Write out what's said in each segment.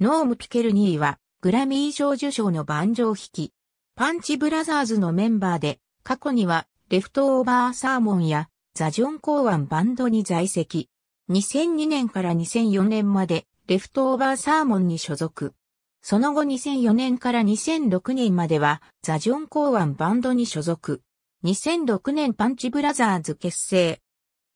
ノーム・ピケルニーは、グラミー賞受賞の盤上引き。パンチブラザーズのメンバーで、過去には、レフトオーバーサーモンや、ザ・ジョン・コーワンバンドに在籍。2002年から2004年まで、レフトオーバーサーモンに所属。その後2004年から2006年までは、ザ・ジョン・コーワンバンドに所属。2006年パンチブラザーズ結成。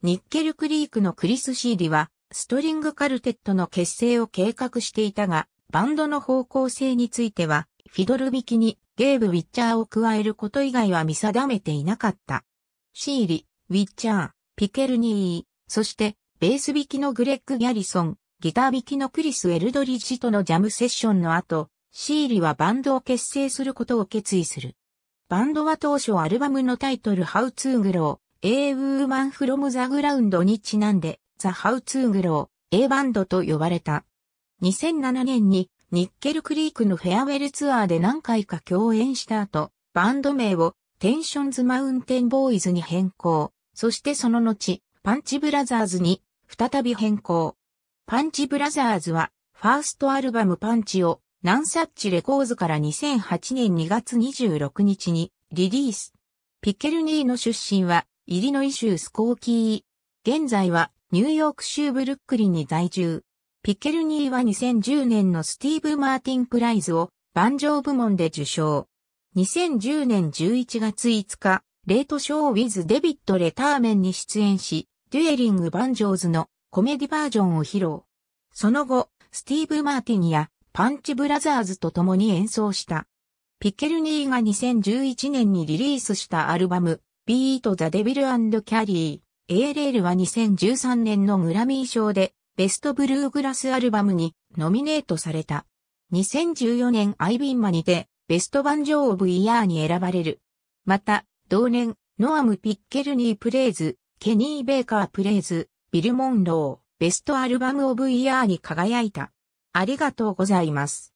ニッケルクリークのクリス・シーリは、ストリングカルテットの結成を計画していたが、バンドの方向性については、フィドル弾きにゲーブ・ウィッチャーを加えること以外は見定めていなかった。シーリ、ウィッチャー、ピケルニー、そして、ベース弾きのグレッグ・ギャリソン、ギター弾きのクリス・エルドリッジとのジャムセッションの後、シーリはバンドを結成することを決意する。バンドは当初アルバムのタイトル How to Grow, A Woman from the Ground にちなんで、ザ・ハウツーグロー、A バンドと呼ばれた。2007年にニッケルクリークのフェアウェルツアーで何回か共演した後、バンド名をテンションズ・マウンテン・ボーイズに変更。そしてその後、パンチブラザーズに再び変更。パンチブラザーズは、ファーストアルバムパンチを、ナンサッチレコーズから2008年2月26日にリリース。ピケルニーの出身は、イリノイ州スコーキー。現在は、ニューヨーク州ブルックリンに在住。ピケルニーは2010年のスティーブ・マーティン・プライズを万丈部門で受賞。2010年11月5日、レートショー・ウィズ・デビット・レターメンに出演し、デュエリング・バンジョーズのコメディバージョンを披露。その後、スティーブ・マーティンやパンチ・ブラザーズと共に演奏した。ピケルニーが2011年にリリースしたアルバム、ビート・ザ・デビル・キャリー。ALL は2013年のグラミー賞でベストブルーグラスアルバムにノミネートされた。2014年アイビンマにてベストバンジョーオブイヤーに選ばれる。また、同年、ノアム・ピッケルニー・プレイズ、ケニー・ベーカー・プレイズ、ビル・モンロー、ベストアルバム・オブ・イヤーに輝いた。ありがとうございます。